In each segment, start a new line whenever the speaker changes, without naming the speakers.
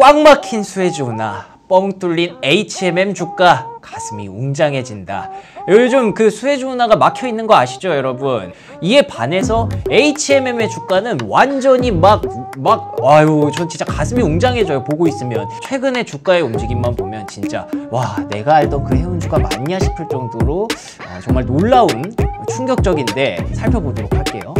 꽉 막힌 수혜주 나뻥 뚫린 HMM 주가, 가슴이 웅장해진다. 요즘 그 수혜주 운하가 막혀 있는 거 아시죠, 여러분? 이에 반해서 HMM의 주가는 완전히 막, 막, 아유, 전 진짜 가슴이 웅장해져요, 보고 있으면. 최근의 주가의 움직임만 보면 진짜, 와, 내가 알던 그 해운주가 맞냐 싶을 정도로 어, 정말 놀라운 충격적인데 살펴보도록 할게요.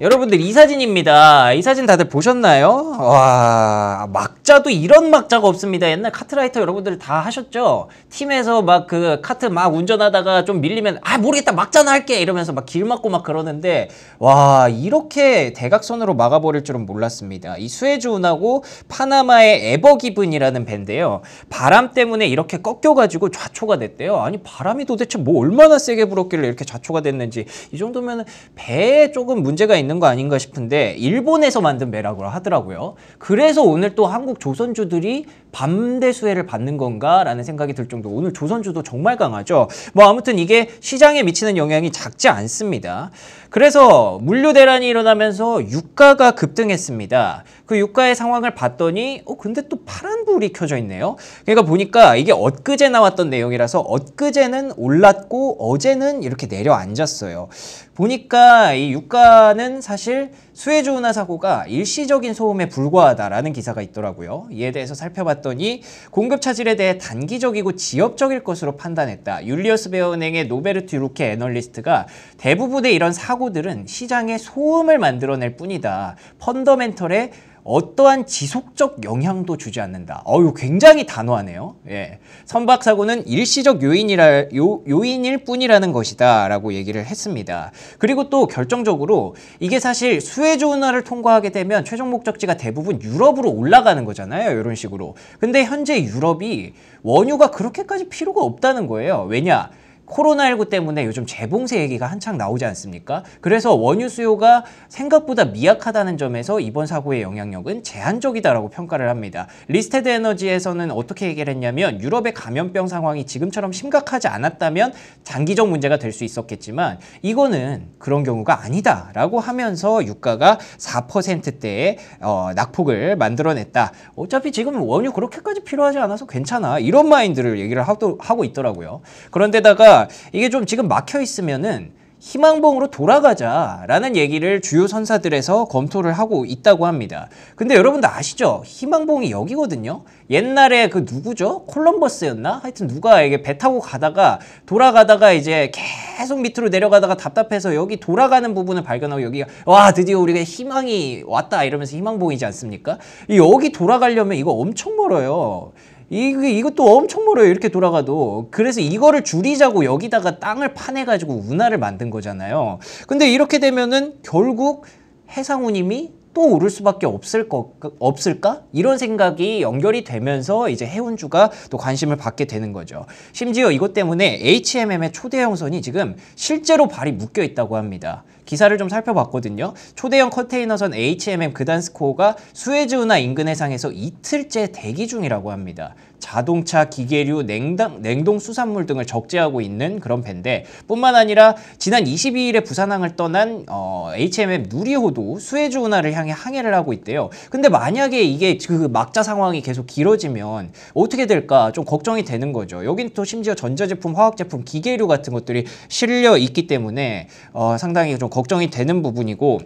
여러분들 이 사진입니다. 이 사진 다들 보셨나요? 와 막자도 이런 막자가 없습니다. 옛날 카트라이터 여러분들 다 하셨죠? 팀에서 막 그 카트 막 운전하다가 좀 밀리면 아 모르겠다 막자나 할게 이러면서 막 길 막고 막 그러는데 와 이렇게 대각선으로 막아버릴 줄은 몰랐습니다. 이 수에즈 운하고 파나마의 에버기븐이라는 밴데요. 바람 때문에 이렇게 꺾여가지고 좌초가 됐대요. 아니 바람이 도대체 뭐 얼마나 세게 불었길래 이렇게 좌초가 됐는지 이 정도면 배에 조금 문제가 있는 있는 거 아닌가 싶은데 일본에서 만든 매라고 하더라고요. 그래서 오늘 또 한국 조선주들이 반대 수혜를 받는 건가라는 생각이 들 정도 오늘 조선주도 정말 강하죠. 뭐 아무튼 이게 시장에 미치는 영향이 작지 않습니다. 그래서 물류 대란이 일어나면서 유가가 급등했습니다. 그 유가의 상황을 봤더니 어 근데 또 파란 불이 켜져 있네요. 그러니까 보니까 이게 엊그제 나왔던 내용이라서 엊그제는 올랐고 어제는 이렇게 내려앉았어요. 보니까 이 유가는 사실 수에즈 운하 사고가 일시적인 소음에 불과하다라는 기사가 있더라고요. 이에 대해서 살펴봤더니 공급 차질에 대해 단기적이고 지역적일 것으로 판단했다. 율리어스 베어은행의 노베르트 루케 애널리스트가 대부분의 이런 사고들은 시장에 소음을 만들어낼 뿐이다. 펀더멘털에 어떠한 지속적 영향도 주지 않는다. 어유 굉장히 단호하네요. 예. 선박 사고는 일시적 요인이라 요, 요인일 뿐이라는 것이다라고 얘기를 했습니다. 그리고 또 결정적으로 이게 사실 수에즈 운하를 통과하게 되면 최종 목적지가 대부분 유럽으로 올라가는 거잖아요. 이런 식으로. 근데 현재 유럽이 원유가 그렇게까지 필요가 없다는 거예요. 왜냐? 코로나19 때문에 요즘 재봉쇄 얘기가 한창 나오지 않습니까? 그래서 원유 수요가 생각보다 미약하다는 점에서 이번 사고의 영향력은 제한적이다라고 평가를 합니다. 리스테드 에너지에서는 어떻게 얘기를 했냐면 유럽의 감염병 상황이 지금처럼 심각하지 않았다면 장기적 문제가 될 수 있었겠지만 이거는 그런 경우가 아니다라고 하면서 유가가 4%대의 어, 낙폭을 만들어냈다. 어차피 지금 원유 그렇게까지 필요하지 않아서 괜찮아. 이런 마인드를 얘기를 하도, 하고 있더라고요. 그런데다가 그러니까 이게 좀 지금 막혀 있으면은 희망봉으로 돌아가자라는 얘기를 주요 선사들에서 검토를 하고 있다고 합니다. 근데 여러분들 아시죠? 희망봉이 여기거든요. 옛날에 그 누구죠? 콜럼버스였나? 하여튼 누가 이게 배 타고 가다가 돌아가다가 이제 계속 밑으로 내려가다가 답답해서 여기 돌아가는 부분을 발견하고 여기가 와 드디어 우리가 희망이 왔다 이러면서 희망봉이지 않습니까? 여기 돌아가려면 이거 엄청 멀어요. 이게 이것도 엄청 멀어요 이렇게 돌아가도 그래서 이거를 줄이자고 여기다가 땅을 파내 가지고 운하를 만든 거잖아요 근데 이렇게 되면은 결국 해상운임이 또 오를 수밖에 없을 것 없을까? 이런 생각이 연결이 되면서 이제 해운주가 또 관심을 받게 되는 거죠. 심지어 이것 때문에 HMM의 초대 형선이 지금 실제로 발이 묶여 있다고 합니다. 기사를 좀 살펴봤거든요. 초대형 컨테이너선 HMM 그단스코가 어 수에즈 운하 인근 해상에서 이틀째 대기 중이라고 합니다. 자동차, 기계류, 냉동 냉동 수산물 등을 적재하고 있는 그런 배인데 뿐만 아니라 지난 22일에 부산항을 떠난 어, HMM 누리호도 수에즈 운하를 향해 항해를 하고 있대요. 근데 만약에 이게 그 막자 상황이 계속 길어지면 어떻게 될까 좀 걱정이 되는 거죠. 여긴 또 심지어 전자제품, 화학제품, 기계류 같은 것들이 실려 있기 때문에 어, 상당히 좀 걱정이 되는 부분이고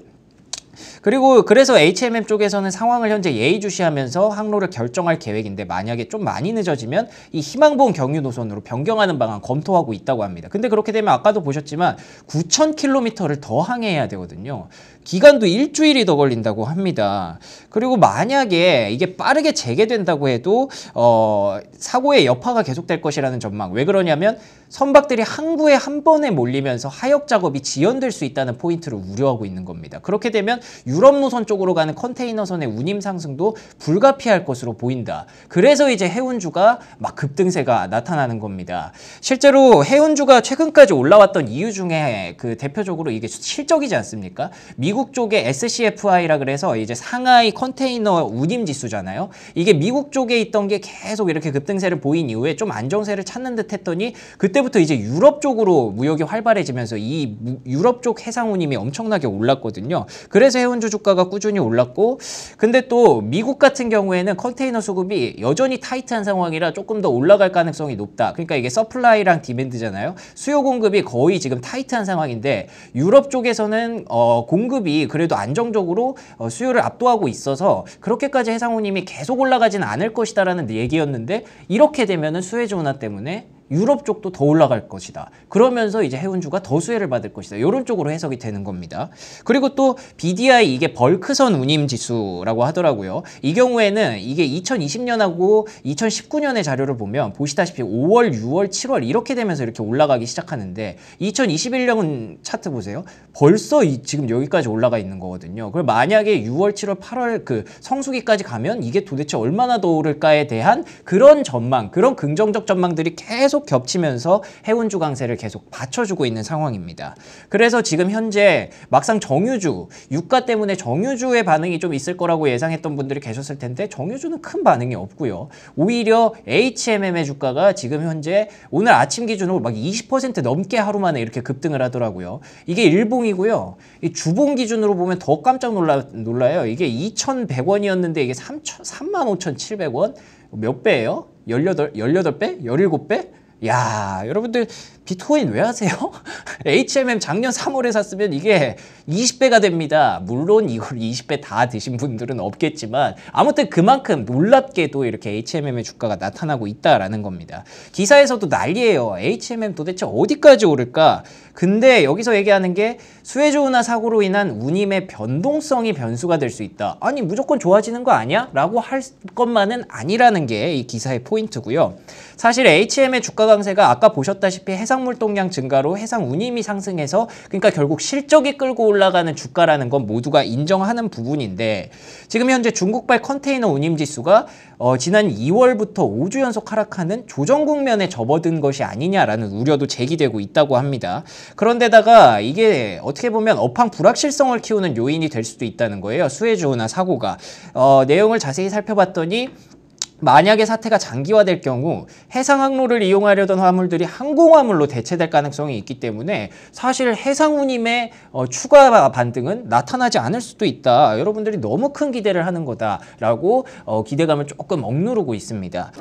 그리고 그래서 HMM 쪽에서는 상황을 현재 예의주시하면서 항로를 결정할 계획인데 만약에 좀 많이 늦어지면 이 희망봉 경유 노선으로 변경하는 방안 검토하고 있다고 합니다. 근데 그렇게 되면 아까도 보셨지만 9,000km를 더 항해해야 되거든요. 기간도 일주일이 더 걸린다고 합니다. 그리고 만약에 이게 빠르게 재개된다고 해도 어, 사고의 여파가 계속될 것이라는 전망. 왜 그러냐면 선박들이 항구에 한 번에 몰리면서 하역 작업이 지연될 수 있다는 포인트를 우려하고 있는 겁니다. 그렇게 되면 유럽 노선 쪽으로 가는 컨테이너선의 운임 상승도 불가피할 것으로 보인다. 그래서 이제 해운주가 막 급등세가 나타나는 겁니다. 실제로 해운주가 최근까지 올라왔던 이유 중에 그 대표적으로 이게 실적이지 않습니까? 미 미국 쪽에 SCFI라 그래서 이제 상하이 컨테이너 운임 지수잖아요. 이게 미국 쪽에 있던 게 계속 이렇게 급등세를 보인 이후에 좀 안정세를 찾는 듯 했더니 그때부터 이제 유럽 쪽으로 무역이 활발해지면서 이 유럽 쪽 해상 운임이 엄청나게 올랐거든요. 그래서 해운주 주가가 꾸준히 올랐고 근데 또 미국 같은 경우에는 컨테이너 수급이 여전히 타이트한 상황이라 조금 더 올라갈 가능성이 높다. 그러니까 이게 서플라이랑 디맨드잖아요. 수요 공급이 거의 지금 타이트한 상황인데 유럽 쪽에서는 어 공급 수급이 그래도 안정적으로 어, 수요를 압도하고 있어서 그렇게까지 해상호님이 계속 올라가진 않을 것이다라는 얘기였는데 이렇게 되면은 수혜주 문화 때문에 유럽 쪽도 더 올라갈 것이다. 그러면서 이제 해운주가 더 수혜를 받을 것이다. 이런 쪽으로 해석이 되는 겁니다. 그리고 또 BDI 이게 벌크선 운임 지수라고 하더라고요. 이 경우에는 이게 2020년하고 2019년의 자료를 보면 보시다시피 5월, 6월, 7월 이렇게 되면서 이렇게 올라가기 시작하는데 2021년 차트 보세요. 벌써 이, 지금 여기까지 올라가 있는 거거든요. 그럼 만약에 6월, 7월, 8월 그 성수기까지 가면 이게 도대체 얼마나 더 오를까에 대한 그런 전망, 그런 긍정적 전망들이 계속 계속 겹치면서 해운주 강세를 계속 받쳐주고 있는 상황입니다. 그래서 지금 현재 막상 정유주, 유가 때문에 정유주의 반응이 좀 있을 거라고 예상했던 분들이 계셨을 텐데 정유주는 큰 반응이 없고요. 오히려 HMM의 주가가 지금 현재 오늘 아침 기준으로 막 20% 넘게 하루 만에 이렇게 급등을 하더라고요. 이게 일봉이고요. 이 주봉 기준으로 보면 더 깜짝 놀라, 놀라요. 이게 2,100원이었는데 이게 3 5 7 0 0원몇 배예요? 18, 18배? 17배? 야, 여러분들 비트코인 왜 하세요? HMM 작년 3월에 샀으면 이게 20배가 됩니다. 물론 이걸 20배 다 드신 분들은 없겠지만 아무튼 그만큼 놀랍게도 이렇게 HMM의 주가가 나타나고 있다라는 겁니다. 기사에서도 난리예요. HMM 도대체 어디까지 오를까? 근데 여기서 얘기하는 게 수혜주 운하 사고로 인한 운임의 변동성이 변수가 될 수 있다. 아니 무조건 좋아지는 거 아니야? 라고 할 것만은 아니라는 게 이 기사의 포인트고요. 사실 HM의 주가 강세가 아까 보셨다시피 해상 해상 물동량 증가로 해상 운임이 상승해서 그러니까 결국 실적이 끌고 올라가는 주가라는 건 모두가 인정하는 부분인데 지금 현재 중국발 컨테이너 운임 지수가 어, 지난 2월부터 5주 연속 하락하는 조정 국면에 접어든 것이 아니냐라는 우려도 제기되고 있다고 합니다. 그런데다가 이게 어떻게 보면 업황 불확실성을 키우는 요인이 될 수도 있다는 거예요. 수혜주나 사고가. 어, 내용을 자세히 살펴봤더니 만약에 사태가 장기화될 경우 해상 항로를 이용하려던 화물들이 항공화물로 대체될 가능성이 있기 때문에 사실 해상 운임의 어, 추가 반등은 나타나지 않을 수도 있다. 여러분들이 너무 큰 기대를 하는 거다라고 어, 기대감을 조금 억누르고 있습니다.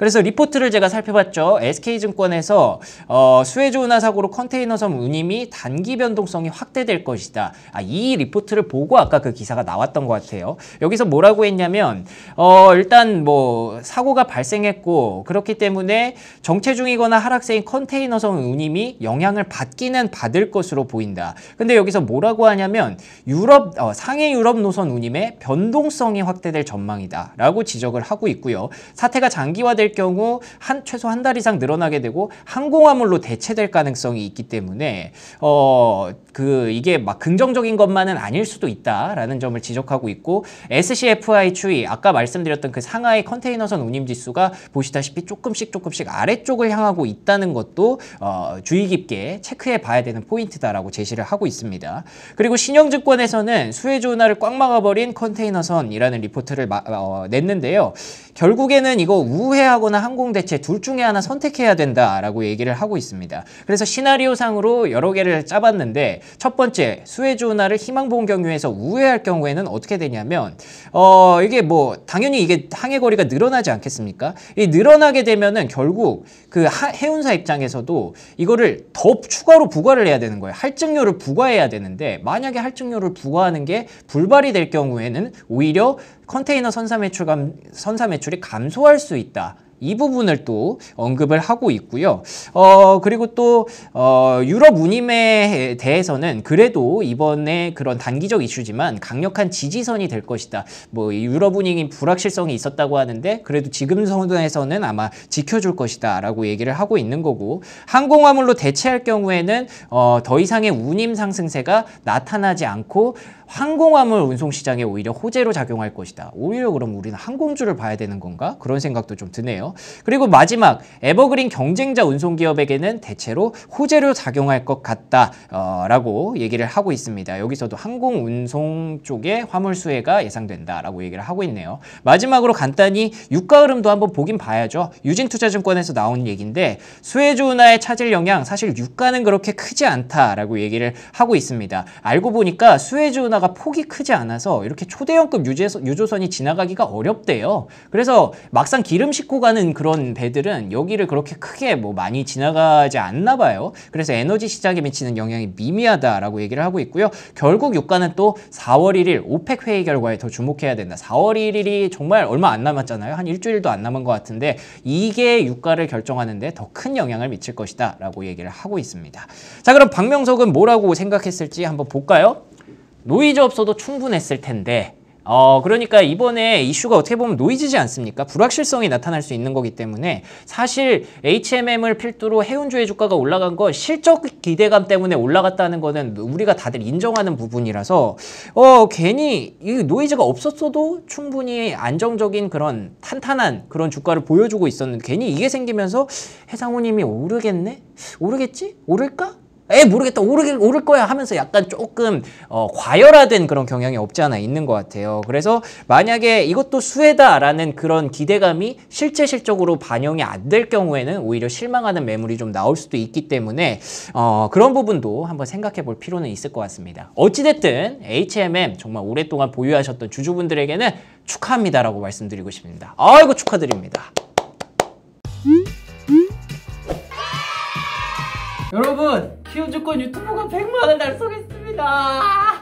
그래서 리포트를 제가 살펴봤죠. SK증권에서 어, 수혜조은하 사고로 컨테이너섬 운임이 단기 변동성이 확대될 것이다. 아, 이 리포트를 보고 아까 그 기사가 나왔던 것 같아요. 여기서 뭐라고 했냐면 어, 일단 뭐 사고가 발생했고 그렇기 때문에 정체 중이거나 하락세인 컨테이너섬 운임이 영향을 받기는 받을 것으로 보인다. 근데 여기서 뭐라고 하냐면 유럽 어, 상해 유럽 노선 운임의 변동성이 확대될 전망이다 라고 지적을 하고 있고요. 사태가 장기화될 될 경우 한 최소 한 달 이상 늘어나게 되고 항공화물로 대체될 가능성이 있기 때문에 어 그 이게 막 긍정적인 것만은 아닐 수도 있다라는 점을 지적하고 있고 SCFI 추이 아까 말씀드렸던 그 상하이 컨테이너선 운임 지수가 보시다시피 조금씩 조금씩 아래쪽을 향하고 있다는 것도 어 주의 깊게 체크해 봐야 되는 포인트다라고 제시를 하고 있습니다. 그리고 신형증권에서는 수혜주 운하를 꽉 막아버린 컨테이너선이라는 리포트를 마, 어, 냈는데요. 결국에는 이거 우회하고 항공사고나 항공대체 둘 중에 하나 선택해야 된다라고 얘기를 하고 있습니다. 그래서 시나리오상으로 여러 개를 짜봤는데 첫 번째 수에즈 운하를 희망봉 경유에서 우회할 경우에는 어떻게 되냐면 어 이게 뭐 당연히 이게 항해 거리가 늘어나지 않겠습니까? 이 늘어나게 되면은 결국 그 하, 해운사 입장에서도 이거를 더 추가로 부과를 해야 되는 거예요. 할증료를 부과해야 되는데 만약에 할증료를 부과하는 게 불발이 될 경우에는 오히려 컨테이너 선사 매출 감, 선사 매출이 감소할 수 있다. 이 부분을 또 언급을 하고 있고요. 어, 그리고 또 어, 유럽 운임에 대해서는 그래도 이번에 그런 단기적 이슈지만 강력한 지지선이 될 것이다. 뭐 유럽 운임이 불확실성이 있었다고 하는데 그래도 지금 선에서는 아마 지켜줄 것이다 라고 얘기를 하고 있는 거고 항공화물로 대체할 경우에는 어, 더 이상의 운임 상승세가 나타나지 않고 항공화물 운송 시장에 오히려 호재로 작용할 것이다. 오히려 그럼 우리는 항공주를 봐야 되는 건가? 그런 생각도 좀 드네요. 그리고 마지막 에버그린 경쟁자 운송 기업에게는 대체로 호재로 작용할 것 같다라고 어, 얘기를 하고 있습니다. 여기서도 항공 운송 쪽에 화물 수혜가 예상된다라고 얘기를 하고 있네요. 마지막으로 간단히 유가 흐름도 한번 보긴 봐야죠. 유진투자증권에서 나온 얘기인데 수혜주 운하의 차질 영향 사실 유가는 그렇게 크지 않다라고 얘기를 하고 있습니다. 알고 보니까 수혜주 운하 우리가 폭이 크지 않아서 이렇게 초대형급 유재소, 유조선이 지나가기가 어렵대요. 그래서 막상 기름 싣고 가는 그런 배들은 여기를 그렇게 크게 뭐 많이 지나가지 않나 봐요. 그래서 에너지 시장에 미치는 영향이 미미하다라고 얘기를 하고 있고요. 결국 유가는 또 4월 1일 오펙 회의 결과에 더 주목해야 된다. 4월 1일이 정말 얼마 안 남았잖아요. 한 일주일도 안 남은 것 같은데 이게 유가를 결정하는데 더 큰 영향을 미칠 것이다 라고 얘기를 하고 있습니다. 자 그럼 박명석은 뭐라고 생각했을지 한번 볼까요? 노이즈 없어도 충분했을 텐데 어, 그러니까 이번에 이슈가 어떻게 보면 노이즈지 않습니까? 불확실성이 나타날 수 있는 거기 때문에 사실 HMM을 필두로 해운주의 주가가 올라간 건 실적 기대감 때문에 올라갔다는 거는 우리가 다들 인정하는 부분이라서 어, 괜히 이 노이즈가 없었어도 충분히 안정적인 그런 탄탄한 그런 주가를 보여주고 있었는데 괜히 이게 생기면서 해상호님이 오르겠네? 오르겠지? 오를까? 에 모르겠다 오르게 오를 거야 하면서 약간 조금 어, 과열화된 그런 경향이 없지 않아 있는 것 같아요. 그래서 만약에 이것도 수혜다라는 그런 기대감이 실제 실적으로 반영이 안 될 경우에는 오히려 실망하는 매물이 좀 나올 수도 있기 때문에 어, 그런 부분도 한번 생각해 볼 필요는 있을 것 같습니다. 어찌됐든 HMM 정말 오랫동안 보유하셨던 주주분들에게는 축하합니다라고 말씀드리고 싶습니다. 아이고 축하드립니다. 여러분 기호조건 유튜브가 100만을 달성했습니다.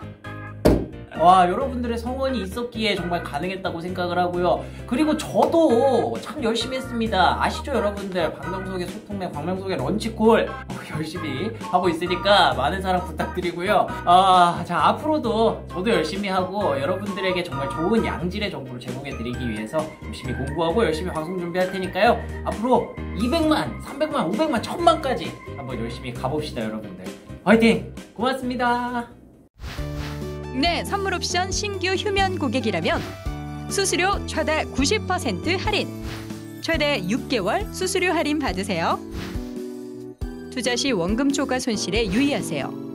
와 여러분들의 성원이 있었기에 정말 가능했다고 생각을 하고요 그리고 저도 참 열심히 했습니다 아시죠 여러분들 방명속의 소통내 방명속의 런치콜 어, 열심히 하고 있으니까 많은 사랑 부탁드리고요 아, 자 앞으로도 저도 열심히 하고 여러분들에게 정말 좋은 양질의 정보를 제공해 드리기 위해서 열심히 공부하고 열심히 방송 준비할 테니까요 앞으로 200만, 300만, 500만, 1000만까지 한번 열심히 가봅시다 여러분들 화이팅! 고맙습니다 국내 네, 선물 옵션 신규 휴면 고객이라면 수수료 최대 90% 할인, 최대 6개월 수수료 할인 받으세요. 투자 시 원금 초과 손실에 유의하세요.